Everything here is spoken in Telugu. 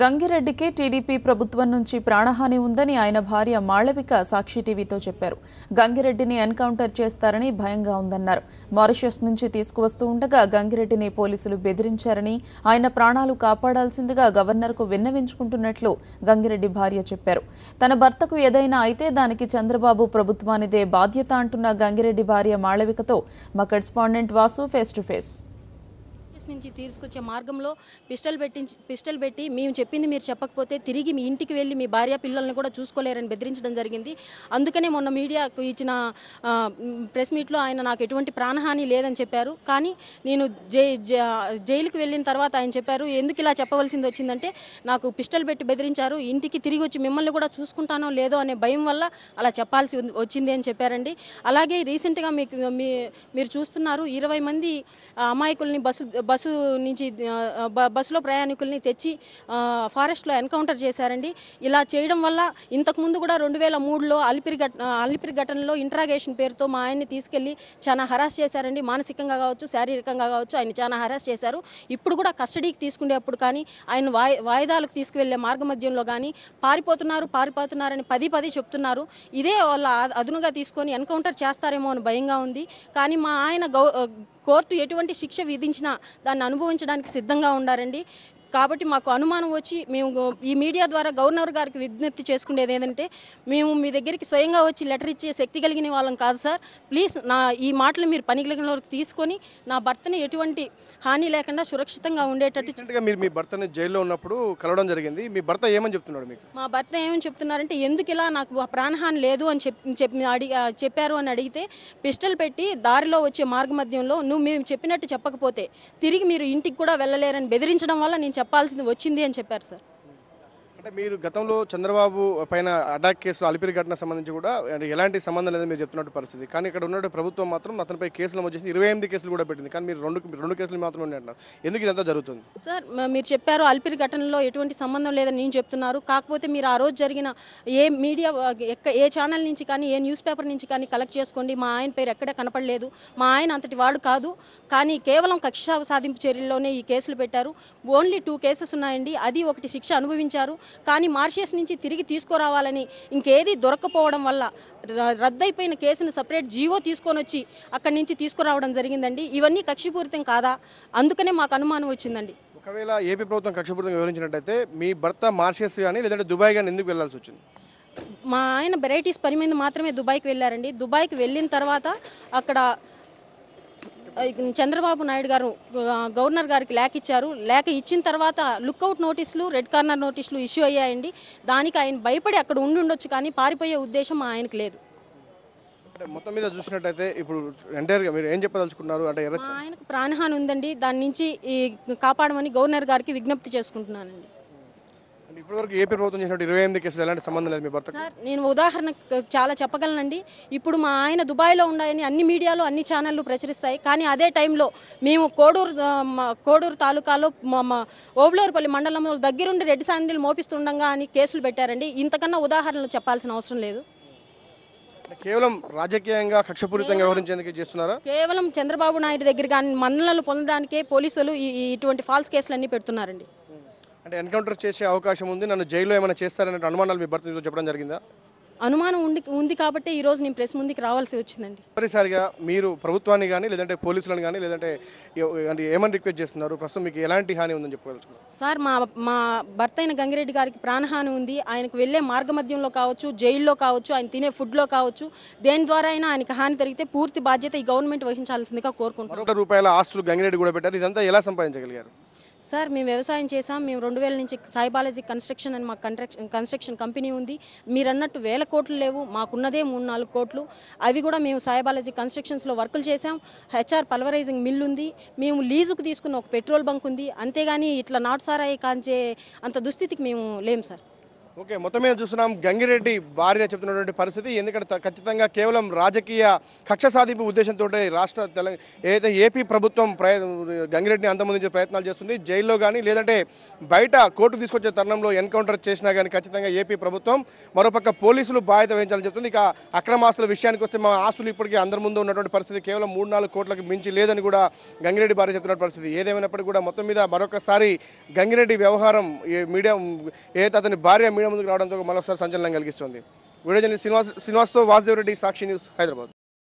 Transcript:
గంగిరెడ్డికి టీడీపీ ప్రభుత్వం నుంచి ప్రాణహాని ఉందని ఆయన భార్య మాళవిక సాక్షి టీవీతో చెప్పారు గంగిరెడ్డిని ఎన్కౌంటర్ చేస్తారని భయంగా ఉందన్నారు మారిషస్ నుంచి తీసుకువస్తూ ఉండగా గంగిరెడ్డిని పోలీసులు బెదిరించారని ఆయన ప్రాణాలు కాపాడాల్సిందిగా గవర్నర్కు విన్నవించుకుంటున్నట్లు గంగిరెడ్డి భార్య చెప్పారు తన భర్తకు ఏదైనా అయితే దానికి చంద్రబాబు ప్రభుత్వానిదే బాధ్యత అంటున్న గంగిరెడ్డి భార్య మాళవికతో మా correspondent Vasu face to face నుంచి తీసుకొచ్చే మార్గంలో పిస్టల్ పెట్టి పిస్టల్ పెట్టి మేము చెప్పింది మీరు చెప్పకపోతే తిరిగి మీ ఇంటికి వెళ్ళి మీ భార్య పిల్లల్ని కూడా చూసుకోలేరని బెదిరించడం జరిగింది అందుకనే మొన్న మీడియాకు ఇచ్చిన ప్రెస్ మీట్లో ఆయన నాకు ఎటువంటి ప్రాణహాని లేదని చెప్పారు కానీ నేను జై జైలుకు వెళ్ళిన తర్వాత ఆయన చెప్పారు ఎందుకు ఇలా చెప్పవలసింది వచ్చిందంటే నాకు పిస్టల్ పెట్టి బెదిరించారు ఇంటికి తిరిగి వచ్చి మిమ్మల్ని కూడా చూసుకుంటానో లేదో అనే భయం వల్ల అలా చెప్పాల్సి వచ్చింది అని చెప్పారండి అలాగే రీసెంట్గా మీకు మీరు చూస్తున్నారు ఇరవై మంది అమాయకుల్ని బస్సు బస్సు బస్సు నుంచి బస్సులో ప్రయాణికుల్ని తెచ్చి ఫారెస్ట్లో ఎన్కౌంటర్ చేశారండి ఇలా చేయడం వల్ల ఇంతకుముందు కూడా రెండు వేల మూడులో అలిపిరి ఘట అలిపిరి ఘటనలో ఇంట్రాగేషన్ పేరుతో మా ఆయన్ని తీసుకెళ్లి చాలా హరాస్ చేశారండి మానసికంగా కావచ్చు శారీరకంగా కావచ్చు ఆయన చాలా హరాస్ చేశారు ఇప్పుడు కూడా కస్టడీకి తీసుకునేప్పుడు కానీ ఆయన వాయి వాయిదాలకు తీసుకువెళ్లే మార్గమధ్యంలో కానీ పారిపోతున్నారు పారిపోతున్నారని పది పది చెప్తున్నారు ఇదే వాళ్ళ అదునుగా తీసుకొని ఎన్కౌంటర్ చేస్తారేమో అని భయంగా ఉంది కానీ మా ఆయన కోర్టు ఎటువంటి శిక్ష విధించినా దాన్ని అనుభవించడానికి సిద్ధంగా ఉండారండి కాబట్టి మాకు అనుమానం వచ్చి మేము ఈ మీడియా ద్వారా గవర్నర్ గారికి విజ్ఞప్తి చేసుకునేది ఏంటంటే మేము మీ దగ్గరికి స్వయంగా వచ్చి లెటర్ ఇచ్చే శక్తి కలిగిన వాళ్ళం కాదు సార్ ప్లీజ్ నా ఈ మాటలు మీరు పని పనికిలోకి తీసుకొని నా భర్తని ఎటువంటి హాని లేకుండా సురక్షితంగా ఉండేటట్టు మీరు మీ భర్తని జైల్లో ఉన్నప్పుడు కలవడం జరిగింది మీ భర్త ఏమని చెప్తున్నాడు మీకు మా భర్త ఏమని చెప్తున్నారంటే ఎందుకు ఇలా నాకు ప్రాణహాని లేదు అని చెప్పి అడిగి చెప్పారు అని అడిగితే పిస్టల్ పెట్టి దారిలో వచ్చే మార్గ మధ్యంలో నువ్వు మేము చెప్పినట్టు చెప్పకపోతే తిరిగి మీరు ఇంటికి కూడా వెళ్ళలేరని బెదిరించడం వల్ల నేను చెప్పాల్సింది వచ్చింది అని చెప్పారు సార్ అంటే మీరు గతంలో చంద్రబాబు పైన అటాక్ కేసులు అలిపిరి ఘటన సంబంధించి కూడా ఎలాంటి సంబంధం లేదని మీరు చెప్తున్నట్టు పరిస్థితి కానీ ఇక్కడ ఉన్న ప్రభుత్వం మాత్రం అతనిపై కేసులు నమోదు చేసి ఇరవై ఎనిమిది కేసులు కూడా పెట్టింది కానీ మీరు రెండు రెండు కేసులు మాత్రమే అంటున్నారు ఎందుకు ఇదంతా జరుగుతుంది సార్ మీరు చెప్పారు అలిపిరి ఘటనలో ఎటువంటి సంబంధం లేదని నేను చెప్తున్నారు కాకపోతే మీరు ఆ రోజు జరిగిన ఏ మీడియా ఏ ఛానల్ నుంచి కానీ ఏ న్యూస్ పేపర్ నుంచి కానీ కలెక్ట్ చేసుకోండి మా ఆయన పేరు ఎక్కడ కనపడలేదు మా ఆయన అంతటి వాడు కాదు కానీ కేవలం కక్ష సాధింపు చర్యల్లోనే ఈ కేసులు పెట్టారు ఓన్లీ టూ కేసెస్ ఉన్నాయండి అది ఒకటి శిక్ష అనుభవించారు కానీ మార్షియస్ నుంచి తిరిగి తీసుకురావాలని ఇంకేది దొరకపోవడం వల్ల రద్దయిపోయిన కేసును సపరేట్ జీవో తీసుకొని వచ్చి అక్కడి నుంచి తీసుకురావడం జరిగిందండి ఇవన్నీ కక్షిపూరితం కాదా అందుకనే మాకు అనుమానం వచ్చిందండి ఒకవేళ ఏపీ ప్రభుత్వం కక్షపూరితంగా వివరించినట్టయితే మీ భర్త మార్షియస్ కానీ లేదంటే దుబాయ్ కానీ ఎందుకు వెళ్లాల్సి వచ్చింది మా ఆయన వెరైటీస్ పని మీద మాత్రమే దుబాయ్కి వెళ్ళారండి దుబాయ్కి వెళ్ళిన తర్వాత అక్కడ చంద్రబాబు నాయుడు గారు గవర్నర్ గారికి లేఖ ఇచ్చారు లేఖ ఇచ్చిన తర్వాత లుక్అవుట్ నోటీసులు రెడ్ కార్నర్ నోటీసులు ఇష్యూ అయ్యాయండి దానికి ఆయన భయపడి అక్కడ ఉండి ఉండొచ్చు కానీ పారిపోయే ఉద్దేశం ఆయనకు లేదు మొత్తం మీద చూసినట్టయితే ఇప్పుడు ఎంటైర్గా మీరు ఏం చెప్పదలుచుకున్నారు అంటే ఆయనకు ప్రాణహాని ఉందండి దాని నుంచి కాపాడమని గవర్నర్ గారికి విజ్ఞప్తి చేసుకుంటున్నానండి నేను ఉదాహరణ చాలా చెప్పగలనండి ఇప్పుడు మా ఆయన దుబాయ్లో ఉన్నాయని అన్ని మీడియాలో అన్ని ఛానళ్ళు ప్రచురిస్తాయి కానీ అదే టైంలో మేము కోడూరు కోడూరు తాలూకాలో మా ఓబ్లూరుపల్లి మండలంలో దగ్గరుండి రెడ్డి సాండిల్ మోపిస్తుండగా అని కేసులు పెట్టారండి ఇంతకన్నా ఉదాహరణలు చెప్పాల్సిన అవసరం లేదు కేవలం రాజకీయంగా కక్షపూరితంగా వ్యవహరించేందుకు చేస్తున్నారా కేవలం చంద్రబాబు నాయుడు దగ్గర కానీ మన్నలను పొందడానికే పోలీసులు ఇటువంటి ఫాల్స్ కేసులన్నీ పెడుతున్నారండి అంటే ఎన్కౌంటర్ చేసే అవకాశం ఉంది నన్ను జైల్లో ఏమైనా చేస్తారనే అనుమానాలు మీ భర్త చెప్పడం జరిగిందా అనుమానం ఉంది ఉంది కాబట్టి ఈ రోజు నేను ప్రెస్ ముందుకు రావాల్సి వచ్చిందండి మరోసారిగా మీరు ప్రభుత్వాన్ని కానీ లేదంటే పోలీసులను కానీ లేదంటే ఏమని రిక్వెస్ట్ చేస్తున్నారు ప్రస్తుతం మీకు ఎలాంటి హాని ఉందని చెప్పుకోవచ్చు సార్ మా మా భర్త అయిన గంగిరెడ్డి గారికి ప్రాణహాని ఉంది ఆయనకు వెళ్ళే మార్గమధ్యంలో కావచ్చు జైల్లో కావచ్చు ఆయన తినే ఫుడ్లో కావచ్చు దేని ద్వారా అయినా ఆయనకు హాని జరిగితే పూర్తి బాధ్యత ఈ గవర్నమెంట్ వహించాల్సిందిగా కోరుకుంటున్నారు రూపాయల ఆస్తులు గంగిరెడ్డి కూడా పెట్టారు ఇదంతా ఎలా సంపాదించగలిగారు సార్ మేము వ్యవసాయం చేసాం మేము రెండు వేల నుంచి సాయిబాలజీ కన్స్ట్రక్షన్ అని మా కన్స్ట్రక్షన్ కన్స్ట్రక్షన్ కంపెనీ ఉంది మీరు అన్నట్టు వేల కోట్లు లేవు మాకున్నదే మూడు నాలుగు కోట్లు అవి కూడా మేము సాయిబాలజీ కన్స్ట్రక్షన్స్లో వర్కులు చేసాం హెచ్ఆర్ పల్వరైజింగ్ మిల్ ఉంది మేము లీజుకు తీసుకున్న ఒక పెట్రోల్ బంక్ ఉంది అంతేగాని ఇట్లా నాటు సారాయి కాంచే అంత దుస్థితికి మేము లేము సార్ ఓకే మొత్తం మీద చూస్తున్నాం గంగిరెడ్డి భార్య చెప్తున్నటువంటి పరిస్థితి ఎందుకంటే ఖచ్చితంగా కేవలం రాజకీయ కక్ష సాధింపు ఉద్దేశంతో రాష్ట్ర తెలంగాణ ఏదైతే ఏపీ ప్రభుత్వం ప్రయ గంగిరెడ్డిని అంతమంది ప్రయత్నాలు చేస్తుంది జైల్లో కానీ లేదంటే బయట కోర్టు తీసుకొచ్చే తరుణంలో ఎన్కౌంటర్ చేసినా కానీ ఖచ్చితంగా ఏపీ ప్రభుత్వం మరోపక్క పోలీసులు బాధ్యత వహించాలని చెప్తుంది ఇక అక్రమాస్తుల విషయానికి వస్తే మా ఆస్తులు ఇప్పటికీ అందరి ముందు ఉన్నటువంటి పరిస్థితి కేవలం మూడు నాలుగు కోట్లకు మించి లేదని కూడా గంగిరెడ్డి భార్య చెప్తున్న పరిస్థితి ఏదేమైనప్పటికీ కూడా మొత్తం మీద మరొకసారి గంగిరెడ్డి వ్యవహారం మీడియా ఏదైతే అతని భార్య మీడియా ముందుకు రావడంతో మరొకసారి సంచలనం కలిగిస్తుంది వీడియో జర్నలిస్ట్ శ్రీనివాస్ శ్రీనివాస్తో వాసుదేవ్ రెడ్డి సాక్షి న్యూస్ హైదరాబాద్